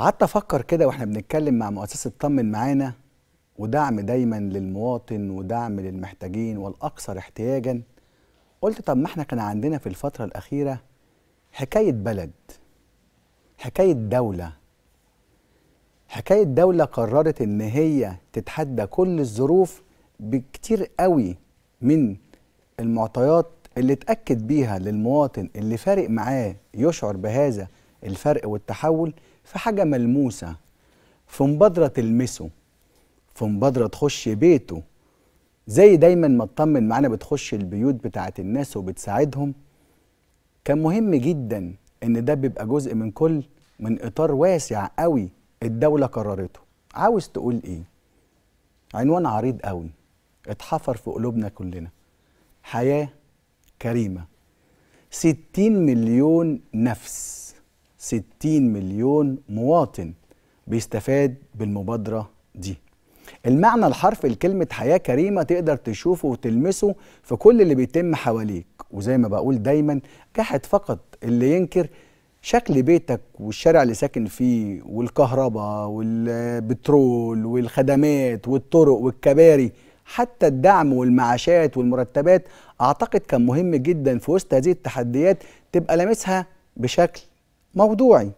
قعدت افكر كده واحنا بنتكلم مع مؤسسه طمن معانا ودعم دايما للمواطن ودعم للمحتاجين والاكثر احتياجا قلت طب ما احنا كان عندنا في الفتره الاخيره حكايه بلد حكايه دوله حكايه دوله قررت ان هي تتحدى كل الظروف بكتير قوي من المعطيات اللي اتاكد بيها للمواطن اللي فارق معاه يشعر بهذا الفرق والتحول في حاجة ملموسة في مبادرة تلمسه في مبادرة تخش بيته زي دايما ما تطمن معانا بتخش البيوت بتاعت الناس وبتساعدهم كان مهم جدا ان ده بيبقى جزء من كل من اطار واسع قوي الدولة قررته عاوز تقول ايه عنوان عريض قوي اتحفر في قلوبنا كلنا حياة كريمة ستين مليون نفس 60 مليون مواطن بيستفاد بالمبادرة دي المعنى الحرفي لكلمة حياة كريمة تقدر تشوفه وتلمسه في كل اللي بيتم حواليك وزي ما بقول دايما جحت فقط اللي ينكر شكل بيتك والشارع اللي ساكن فيه والكهرباء والبترول والخدمات والطرق والكباري حتى الدعم والمعاشات والمرتبات اعتقد كان مهم جدا في وسط هذه التحديات تبقى لامسها بشكل موضوعي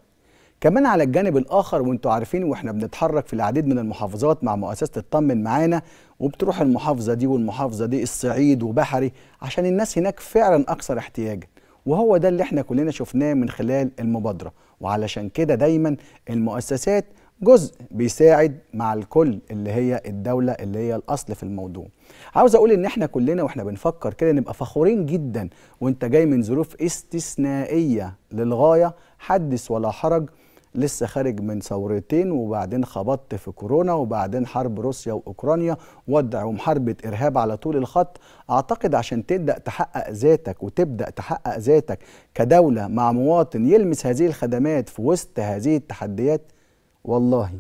كمان على الجانب الاخر وانتوا عارفين واحنا بنتحرك في العديد من المحافظات مع مؤسسه اطمن معانا وبتروح المحافظه دي والمحافظه دي الصعيد وبحري عشان الناس هناك فعلا اكثر احتياجا وهو ده اللي احنا كلنا شفناه من خلال المبادره وعلشان كده دايما المؤسسات جزء بيساعد مع الكل اللي هي الدولة اللي هي الأصل في الموضوع عاوز أقول إن إحنا كلنا وإحنا بنفكر كده نبقى فخورين جدا وإنت جاي من ظروف استثنائية للغاية حدث ولا حرج لسه خارج من ثورتين وبعدين خبطت في كورونا وبعدين حرب روسيا واوكرانيا وضع ومحاربه ارهاب على طول الخط اعتقد عشان تبدا تحقق ذاتك وتبدا تحقق ذاتك كدوله مع مواطن يلمس هذه الخدمات في وسط هذه التحديات والله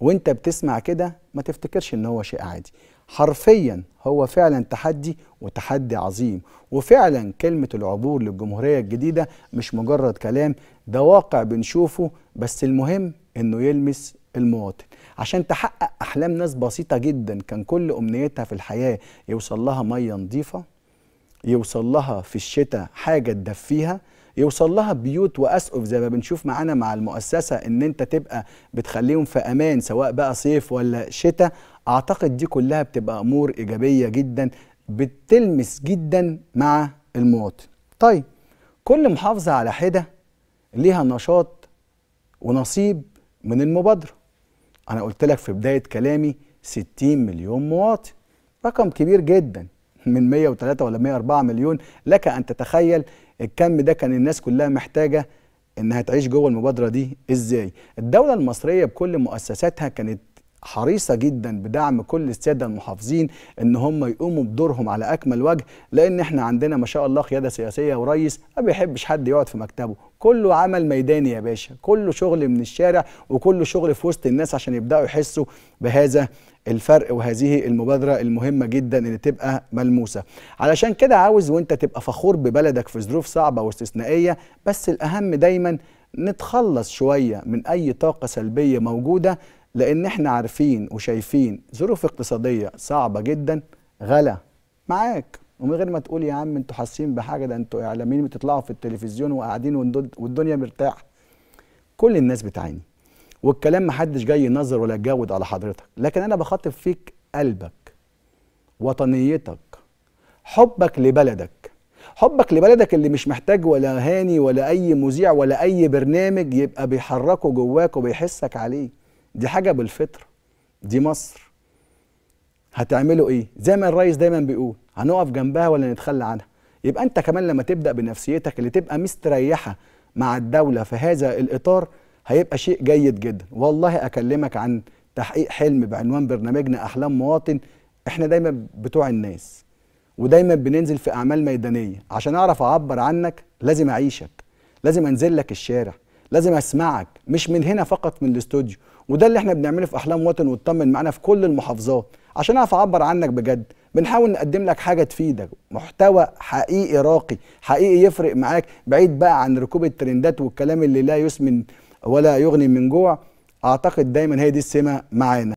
وانت بتسمع كده ما تفتكرش ان هو شيء عادي حرفيا هو فعلا تحدي وتحدي عظيم وفعلا كلمة العبور للجمهورية الجديدة مش مجرد كلام ده واقع بنشوفه بس المهم انه يلمس المواطن عشان تحقق احلام ناس بسيطة جدا كان كل امنيتها في الحياة يوصل لها مية نظيفة يوصل لها في الشتاء حاجة تدفيها يوصل لها بيوت واسقف زي ما بنشوف معانا مع المؤسسه ان انت تبقى بتخليهم في امان سواء بقى صيف ولا شتاء اعتقد دي كلها بتبقى امور ايجابيه جدا بتلمس جدا مع المواطن طيب كل محافظه على حده ليها نشاط ونصيب من المبادره انا قلت لك في بدايه كلامي 60 مليون مواطن رقم كبير جدا من 103 ولا 104 مليون لك ان تتخيل الكم ده كان الناس كلها محتاجه انها تعيش جوه المبادره دي ازاي الدوله المصريه بكل مؤسساتها كانت حريصه جدا بدعم كل الساده المحافظين ان هم يقوموا بدورهم على اكمل وجه لان احنا عندنا ما شاء الله قياده سياسيه وريس ما بيحبش حد يقعد في مكتبه كله عمل ميداني يا باشا كله شغل من الشارع وكله شغل في وسط الناس عشان يبداوا يحسوا بهذا الفرق وهذه المبادرة المهمة جدا اللي تبقى ملموسة علشان كده عاوز وانت تبقى فخور ببلدك في ظروف صعبة واستثنائية بس الأهم دايما نتخلص شوية من أي طاقة سلبية موجودة لان احنا عارفين وشايفين ظروف اقتصاديه صعبه جدا غلا معاك ومن غير ما تقول يا عم انتوا حاسين بحاجه ده انتوا اعلاميين بتطلعوا في التلفزيون وقاعدين والدنيا مرتاحه كل الناس بتعاني والكلام محدش جاي ينظر ولا يتجود على حضرتك لكن انا بخاطب فيك قلبك وطنيتك حبك لبلدك حبك لبلدك اللي مش محتاج ولا هاني ولا اي مذيع ولا اي برنامج يبقى بيحركه جواك وبيحسك عليه دي حاجه بالفطره دي مصر هتعملوا ايه زي ما الرئيس دايما بيقول هنقف جنبها ولا نتخلى عنها يبقى انت كمان لما تبدا بنفسيتك اللي تبقى مستريحه مع الدوله في هذا الاطار هيبقى شيء جيد جدا والله اكلمك عن تحقيق حلم بعنوان برنامجنا احلام مواطن احنا دايما بتوع الناس ودايما بننزل في اعمال ميدانيه عشان اعرف اعبر عنك لازم اعيشك لازم انزل لك الشارع لازم اسمعك مش من هنا فقط من الاستوديو وده اللي احنا بنعمله في احلام وطن واطمن معانا في كل المحافظات عشان اعرف اعبر عنك بجد بنحاول نقدم لك حاجه تفيدك محتوى حقيقي راقي حقيقي يفرق معاك بعيد بقى عن ركوب الترندات والكلام اللي لا يسمن ولا يغني من جوع اعتقد دايما هي دي السمه معانا